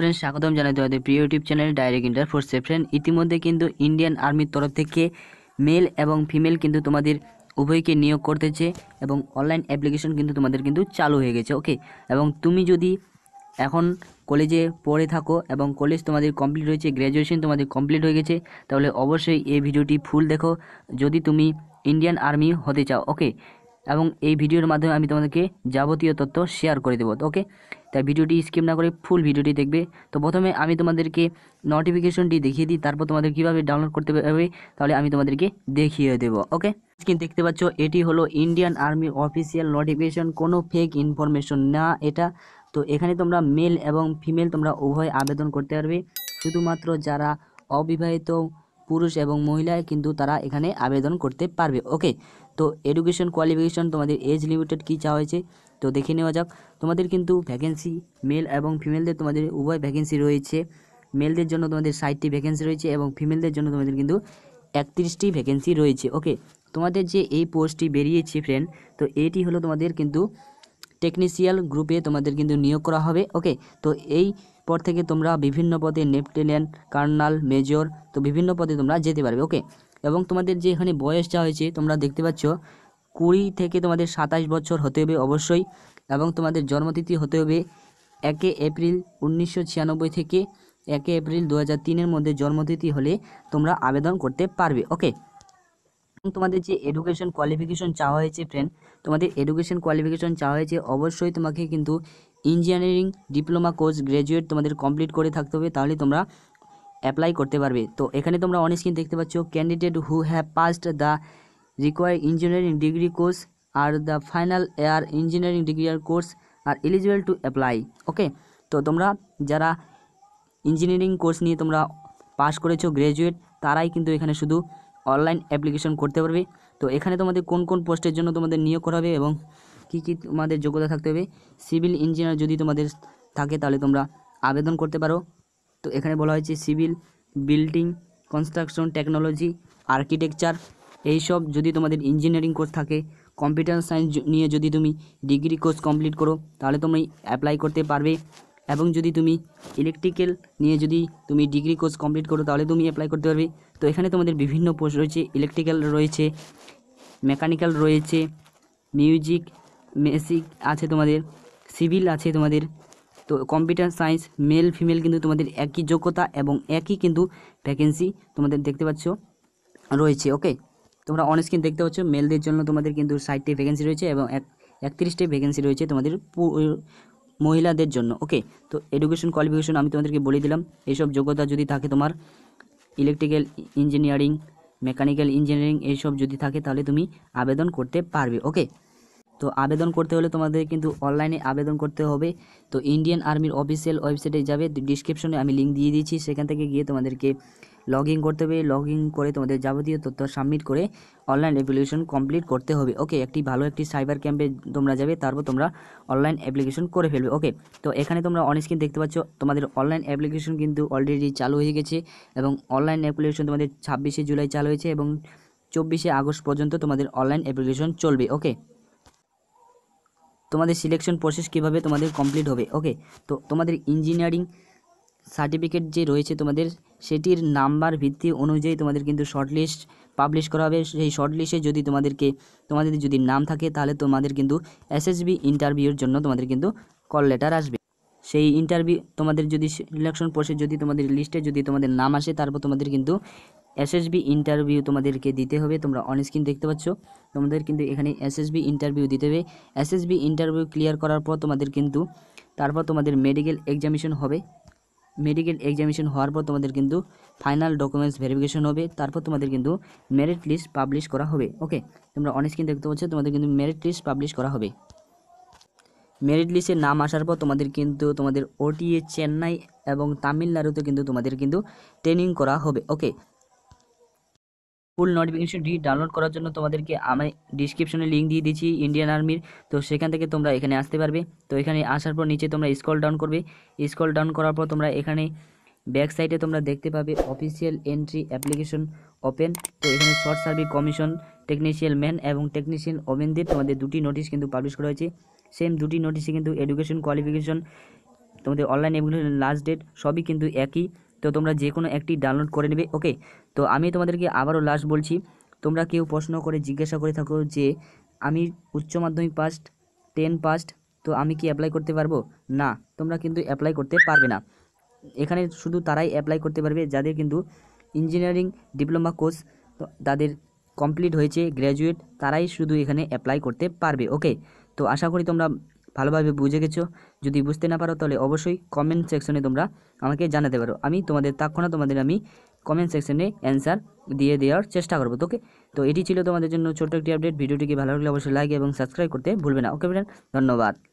friend স্বাগতম জানাই তোমাদের প্রিয় ইউটিউব চ্যানেল ডাইরেক্ট ইন্টার ফোর্সে ফ্রেন্ড ইতিমধ্যে কিন্তু ইন্ডিয়ান আর্মির তরফ থেকে মেল এবং ফিমেল কিন্তু তোমাদের উভয়কে নিয়োগ করতেছে এবং অনলাইন অ্যাপ্লিকেশন কিন্তু তোমাদের কিন্তু চালু হয়ে গেছে ওকে এবং তুমি যদি এখন কলেজে পড়ে থাকো এবং কলেজ তোমাদের কমপ্লিট হয়েছে গ্র্যাজুয়েশন তোমাদের কমপ্লিট হয়ে গেছে তাহলে অবশ্যই এই ভিডিওটি ফুল দেখো যদি তুমি ইন্ডিয়ান আর্মি হতে চাও ওকে এবং এই ভিডিওর মাধ্যমে আমি তোমাদেরকে যাবতীয় তথ্য শেয়ার করে দেবো ওকে তাই ভিডিওটি স্কিপ না করে ফুল ভিডিওটি দেখবে তো প্রথমে আমি তোমাদেরকে নোটিফিকেশনটি দেখিয়ে দিই তারপর তোমাদের কীভাবে ডাউনলোড করতে হবে তাহলে আমি তোমাদেরকে দেখিয়ে দেবো ওকে স্ক্রিন দেখতে পাচ্ছ এটি হলো ইন্ডিয়ান আর্মির অফিসিয়াল নোটিফিকেশন কোনো ফেক ইনফরমেশন না এটা তো এখানে তোমরা মেল এবং ফিমেল তোমরা উভয় আবেদন করতে পারবে শুধুমাত্র যারা অবিবাহিত পুরুষ এবং মহিলা কিন্তু তারা এখানে আবেদন করতে পারবে ওকে তো এডুকেশন কোয়ালিফিকেশন তোমাদের এজ লিমিটেড কী চাওয়া হয়েছে তো দেখে নেওয়া যাক তোমাদের কিন্তু ভ্যাকেন্সি মেল এবং ফিমেলদের তোমাদের উভয় ভ্যাকেন্সি রয়েছে মেলদের জন্য তোমাদের সাইটটি ভ্যাকেন্সি রয়েছে এবং ফিমেলদের জন্য তোমাদের কিন্তু একত্রিশটি ভ্যাকেন্সি রয়েছে ওকে তোমাদের যে এই পোস্টটি বেরিয়েছে ফ্রেন্ড তো এটি হলো তোমাদের কিন্তু টেকনিশিয়াল গ্রুপে তোমাদের কিন্তু নিয়োগ করা হবে ওকে তো এই পর থেকে তোমরা বিভিন্ন পদে নেপটেলিয়ান কার্নাল মেজর তো বিভিন্ন পদে তোমরা যেতে পারবে ওকে এবং তোমাদের যে এখানে বয়স যা হয়েছে তোমরা দেখতে পাচ্ছ কুড়ি থেকে তোমাদের সাতাশ বছর হতে হবে অবশ্যই এবং তোমাদের জন্মতিথি হতে হবে একে এপ্রিল উনিশশো থেকে একে এপ্রিল দু তিনের মধ্যে জন্মতিথি হলে তোমরা আবেদন করতে পারবে ওকে তোমাদের যে এডুকেশন কোয়ালিফিকেশন চাওয়া হয়েছে ফ্রেন্ড তোমাদের এডুকেশন কোয়ালিফিকেশন চাওয়া হয়েছে অবশ্যই তোমাকে কিন্তু ইঞ্জিনিয়ারিং ডিপ্লোমা কোর্স গ্র্যাজুয়েট তোমাদের কমপ্লিট করে থাকতে হবে তাহলে তোমরা অ্যাপ্লাই করতে পারবে তো এখানে তোমরা অন স্ক্রিন দেখতে পাচ্ছ candidate who have passed the require engineering degree course are the final year engineering degree course are eligible to apply okay তো তোমরা যারা ইঞ্জিনিয়ারিং কোর্স নিয়ে তোমরা পাস করেছো গ্র্যাজুয়েট তারাই কিন্তু এখানে শুধু অনলাইন অ্যাপ্লিকেশন করতে পারবে তো এখানে তোমাদের কোন কোন পোস্টের জন্য তোমাদের নিয়োগ করা হবে এবং কি কি তোমাদের যোগ্যতা থাকতে হবে সিভিল ইঞ্জিনিয়ার যদি তোমাদের থাকে তাহলে তোমরা আবেদন করতে পারো তো এখানে বলা হয়েছে civil building construction technology architecture এইসব যদি তোমাদের ইঞ্জিনিয়ারিং কোর্স থাকে কম্পিউটার সায়েন্স নিয়ে যদি তুমি ডিগ্রি কোর্স কমপ্লিট করো তাহলে তুমি অ্যাপ্লাই করতে পারবে এবং যদি তুমি ইলেকট্রিক্যাল নিয়ে যদি তুমি ডিগ্রি কোর্স কমপ্লিট করো তাহলে তুমি অ্যাপ্লাই করতে পারবে তো এখানে তোমাদের বিভিন্ন পোস্ট রয়েছে ইলেকট্রিক্যাল রয়েছে মেকানিক্যাল রয়েছে মিউজিক মেসিক আছে তোমাদের সিভিল আছে তোমাদের তো কম্পিউটার সায়েন্স মেল ফিমেল কিন্তু তোমাদের একই যোগ্যতা এবং একই কিন্তু ভ্যাকেন্সি তোমাদের দেখতে পাচ্ছ রয়েছে ওকে তোমরা অনেক স্ক্রিন দেখতে পাচ্ছ মেলদের জন্য তোমাদের কিন্তু ষাটটি ভ্যাকেন্সি রয়েছে এবং এক একত্রিশটি ভ্যাকেন্সি রয়েছে তোমাদের মহিলাদের জন্য ওকে তো এডুকেশন কোয়ালিফিকেশন আমি তোমাদেরকে বলে দিলাম এইসব যোগ্যতা যদি থাকে তোমার ইলেকট্রিক্যাল ইঞ্জিনিয়ারিং মেকানিক্যাল ইঞ্জিনিয়ারিং এইসব যদি থাকে তাহলে তুমি আবেদন করতে পারবে ওকে তো আবেদন করতে হলে তোমাদের কিন্তু অনলাইনে আবেদন করতে হবে তো ইন্ডিয়ান আর্মির অফিসিয়াল ওয়েবসাইটে যাবে ডিসক্রিপশনে আমি লিঙ্ক দিয়ে দিয়েছি সেখান থেকে গিয়ে তোমাদেরকে লগ ইন করতে হবে লগ ইন করে তোমাদের যাবতীয় তথ্য সাবমিট করে অনলাইন অ্যাপ্লিকেশন কমপ্লিট করতে হবে ওকে একটি ভালো একটি সাইবার ক্যাম্পে তোমরা যাবে তারপর তোমরা অনলাইন অ্যাপ্লিকেশন করে ফেলবে ওকে তো এখানে তোমরা অনেক স্ক্রিন দেখতে পাচ্ছ তোমাদের অনলাইন অ্যাপ্লিকেশন কিন্তু অলরেডি চালু হয়ে গেছে এবং অনলাইন অ্যাপ্লিকেশন তোমাদের ছাব্বিশে জুলাই চালু হয়েছে এবং চব্বিশে আগস্ট পর্যন্ত তোমাদের অনলাইন অ্যাপ্লিকেশন চলবে ওকে তোমাদের সিলেকশন প্রসেস কীভাবে তোমাদের কমপ্লিট হবে ওকে তো তোমাদের ইঞ্জিনিয়ারিং সার্টিফিকেট যে রয়েছে তোমাদের সেটির নাম্বার ভিত্তি অনুযায়ী তোমাদের কিন্তু শর্টলিস্ট পাবলিশ করা হবে সেই শর্টলিস্টে যদি তোমাদেরকে তোমাদের যদি নাম থাকে তাহলে তোমাদের কিন্তু এসএসবি ইন্টারভিউর জন্য তোমাদের কিন্তু কল লেটার আসবে সেই ইন্টারভিউ তোমাদের যদি সিলেকশন প্রসেস যদি তোমাদের লিস্টে যদি তোমাদের নাম আসে তারপর তোমাদের কিন্তু এসএসবি ইন্টারভিউ তোমাদেরকে দিতে হবে তোমরা অন স্ক্রিন দেখতে পাচ্ছ তোমাদের কিন্তু এখানে এসএসবি ইন্টারভিউ দিতে হবে এসএসবি ইন্টারভিউ ক্লিয়ার করার পর তোমাদের কিন্তু তারপর তোমাদের মেডিকেল এক্সামিনেশন হবে মেডিকেল এক্সামিনেশন হওয়ার পর তোমাদের কিন্তু ফাইনাল ডকুমেন্টস ভেরিফিকেশন হবে তারপর তোমাদের কিন্তু মেরিট লিস্ট পাবলিশ করা হবে ওকে তোমরা অন স্ক্রিন দেখতে পাচ্ছ তোমাদের কিন্তু মেরিট লিস্ট পাবলিশ করা হবে মেরিট লিস্টে নাম আসার পর তোমাদের কিন্তু তোমাদের ওটিএ চেন্নাই এবং তামিলনাড়ুতে কিন্তু তোমাদের কিন্তু ট্রেনিং করা হবে ওকে ফুল নোটিফিকেশন ডি ডাউনলোড করার জন্য তোমাদেরকে আমি ডিসক্রিপশনে লিঙ্ক দিয়ে দিচ্ছি ইন্ডিয়ান আর্মির তো সেখান থেকে তোমরা এখানে আসতে পারবে তো এখানে আসার পর নিচে তোমরা স্কল ডাউন করবে স্কল ডাউন করার পর তোমরা এখানে ব্যাক সাইডে তোমরা দেখতে পাবে অফিসিয়াল এন্ট্রি অ্যাপ্লিকেশন ওপেন তো এখানে short service commission technical man এবং টেকনিশিয়াল ওমেনদের তোমাদের দুটি নোটিশ কিন্তু পাবলিশ করা হয়েছে সেম দুটি নোটিশে কিন্তু এডুকেশন কোয়ালিফিকেশন তোমাদের অনলাইন এপ্লিকেশন লাস্ট ডেট সবই কিন্তু একই তো তোমরা যে কোনো একটি ডাউনলোড করে নেবে ওকে তো আমি তোমাদেরকে আবারও লাস্ট বলছি তোমরা কেউ প্রশ্ন করে জিজ্ঞাসা করে থাকো যে আমি উচ্চ মাধ্যমিক পাস্ট টেন পাস্ট তো আমি কি অ্যাপ্লাই করতে পারবো না তোমরা কিন্তু অ্যাপ্লাই করতে পারবে না এখানে শুধু তারাই অ্যাপ্লাই করতে পারবে যাদের কিন্তু ইঞ্জিনিয়ারিং ডিপ্লোমা কোর্স তাদের কমপ্লিট হয়েছে গ্র্যাজুয়েট তারাই শুধু এখানে অ্যাপ্লাই করতে পারবে ওকে তো আশা করি তোমরা ভালোভাবে বুঝে গেছো যদি বুঝতে না পারো তাহলে অবশ্যই কমেন্ট সেকশনে তোমরা আমাকে জানাতে পারো আমি তোমাদের তাৎক্ষণা তোমাদের আমি কমেন্ট সেকশনে অ্যান্সার দিয়ে দেওয়ার চেষ্টা করবো তোকে তো এটি ছিল তোমাদের জন্য ছোট্ট একটি আপডেট ভিডিওটিকে ভালো লাগলে অবশ্যই লাইক এবং সাবস্ক্রাইব করতে ভুলবে না ওকে ফ্রেন্ড ধন্যবাদ